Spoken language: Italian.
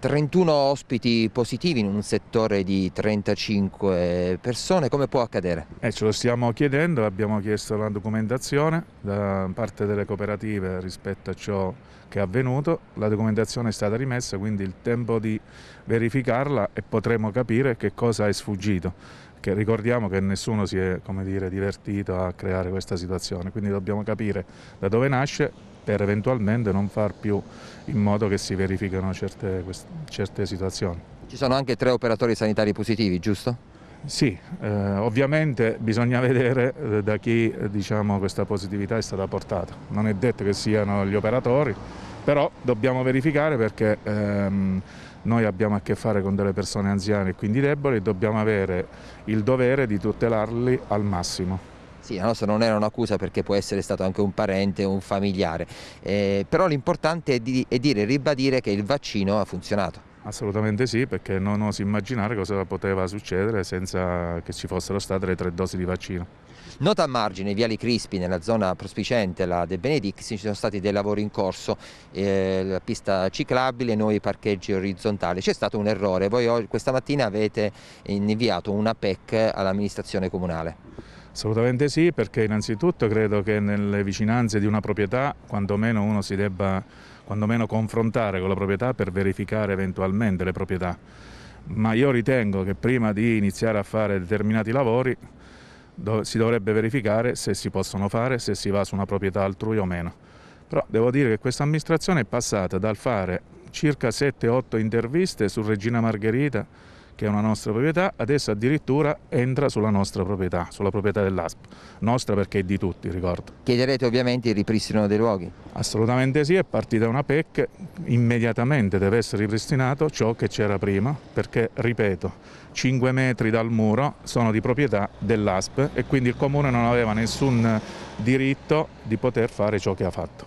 31 ospiti positivi in un settore di 35 persone, come può accadere? Eh, ce lo stiamo chiedendo, abbiamo chiesto la documentazione da parte delle cooperative rispetto a ciò che è avvenuto, la documentazione è stata rimessa, quindi il tempo di verificarla e potremo capire che cosa è sfuggito che ricordiamo che nessuno si è dire, divertito a creare questa situazione, quindi dobbiamo capire da dove nasce per eventualmente non far più in modo che si verifichino certe, certe situazioni. Ci sono anche tre operatori sanitari positivi, giusto? Sì, eh, ovviamente bisogna vedere eh, da chi eh, diciamo, questa positività è stata portata. Non è detto che siano gli operatori, però dobbiamo verificare perché ehm, noi abbiamo a che fare con delle persone anziane e quindi deboli e dobbiamo avere il dovere di tutelarli al massimo. Sì, la nostra non era un'accusa perché può essere stato anche un parente o un familiare, eh, però l'importante è, di, è dire, ribadire che il vaccino ha funzionato. Assolutamente sì, perché non osi immaginare cosa poteva succedere senza che ci fossero state le tre dosi di vaccino. Nota a margine, Viali Crispi, nella zona prospicente, la De Benedicti, ci sono stati dei lavori in corso, eh, la pista ciclabile, nuovi parcheggi orizzontali. C'è stato un errore, voi questa mattina avete inviato una PEC all'amministrazione comunale. Assolutamente sì, perché innanzitutto credo che nelle vicinanze di una proprietà quantomeno uno si debba quantomeno confrontare con la proprietà per verificare eventualmente le proprietà. Ma io ritengo che prima di iniziare a fare determinati lavori si dovrebbe verificare se si possono fare, se si va su una proprietà altrui o meno. Però devo dire che questa amministrazione è passata dal fare circa 7-8 interviste su Regina Margherita che è una nostra proprietà, adesso addirittura entra sulla nostra proprietà, sulla proprietà dell'ASP, nostra perché è di tutti, ricordo. Chiederete ovviamente il ripristino dei luoghi? Assolutamente sì, è partita una PEC, immediatamente deve essere ripristinato ciò che c'era prima, perché, ripeto, 5 metri dal muro sono di proprietà dell'ASP e quindi il Comune non aveva nessun diritto di poter fare ciò che ha fatto.